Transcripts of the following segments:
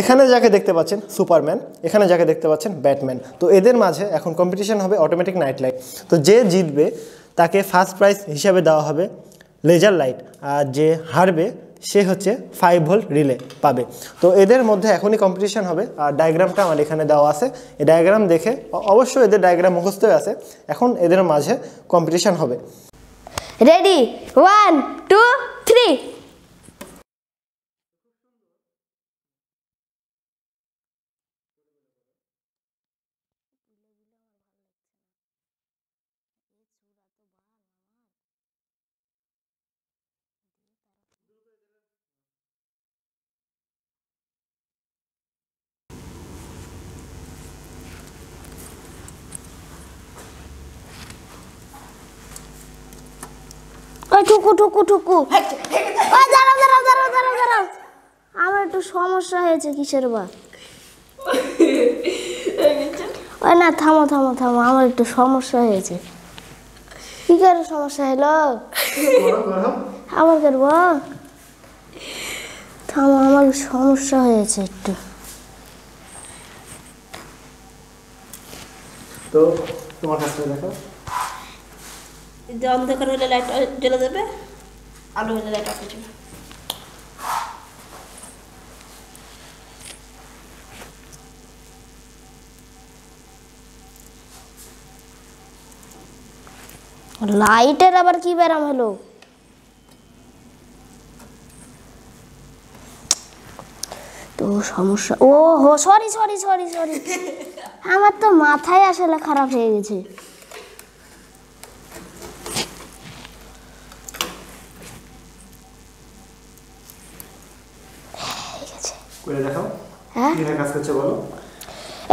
এখানে যাকে দেখতে পাচ্ছেন সুপারম্যান এখানে যাকে দেখতে পাচ্ছেন ব্যাটম্যান তো এদের মাঝে এখন কম্পিটিশন হবে অটোমেটিক নাইট লাইট তো যে জিতবে তাকে ফার্স্ট প্রাইজ হিসাবে দেওয়া হবে লেজার লাইট আর যে হারবে সে হচ্ছে ফাইভ ভোল্ট রিলে পাবে তো এদের মধ্যে এখনই কম্পিটিশান হবে আর ডায়াগ্রামটা আমার এখানে দেওয়া আছে এই ডায়াগ্রাম দেখে অবশ্যই এদের ডায়াগ্রাম মুখস্থই আছে এখন এদের মাঝে কম্পিটিশান হবে রেডি ওয়ান টু থ্রি ওই টুকু ঠুকু টুকু আমার একটু সমস্যা হয়েছে কিসের বা ওই না থামো থামো থামো আমার একটু সমস্যা হয়েছে কি করে সমস্যা হলো আবার করবো থামো আমার সমস্যা হয়েছে একটু তো তোমার কাছে দেখো যে অন্ধকার হলে লাইট জ্বলে আলো হলে লাইট অফ হয়ে লাইটের আবার কি ব্যারাম হলো তো সমস্যা ও হো সরি সরি সরি সরি আমার তো মাথায় আসলে খারাপ হয়ে গেছে হ্যাঁ?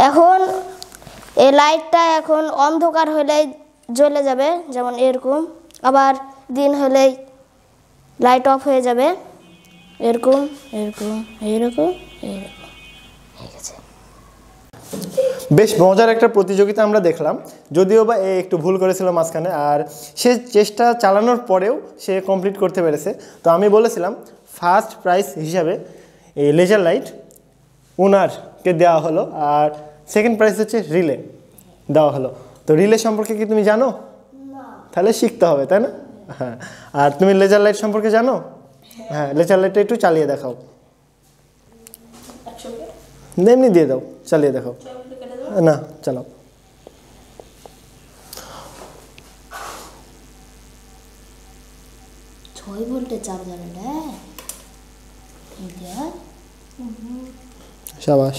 এখন এই লাইটটা এখন অন্ধকার হলে জ্বলে যাবে যেমন এরকম আবার দিন হলেই লাইট অফ হয়ে যাবে এরকম এরকম এরকম বেশ মজার একটা প্রতিযোগিতা আমরা দেখলাম যদিও বা একটু ভুল করেছিল মাঝখানে আর সে চেষ্টা চালানোর পরেও সে কমপ্লিট করতে পেরেছে তো আমি বলেছিলাম ফার্স্ট প্রাইজ হিসাবে এই লেজার লাইট ওনারকে দেওয়া হলো আর সেকেন্ড প্রাইস হচ্ছে রিলে দেওয়া হলো তো রিলে সম্পর্কে কি তুমি জানো তাহলে শিখতে হবে তাই না হ্যাঁ আর তুমি লেজার লাইট সম্পর্কে জানো হ্যাঁ লেজার লাইটটা একটু চালিয়ে দেখাও এমনি দিয়ে দাও চালিয়ে দেখাও না চালাও ছয় চাপ চার্জার না идет. Шабаш.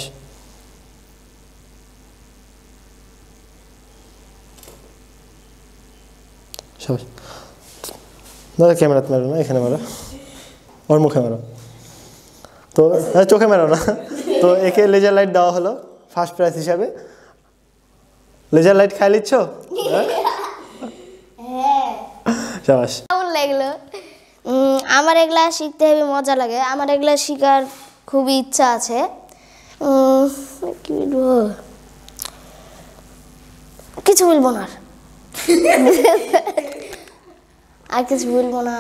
Шабаш. দাদা ক্যামেরাতে মারো না এখানে মারো ওর মুখে মারো তো চোখে মারো না তো একে লেজার লাইট দেওয়া হলো ফার্স্ট প্রাইজ হিসাবে লেজার লাইট খাই লিচ্ছ হ্যাঁ সাবাস কেমন লাগলো আমার এগুলা শিখতে হেবি মজা লাগে আমার এগুলা শেখার খুবই ইচ্ছা আছে কিছু বলবো না আর কিছু বলবো না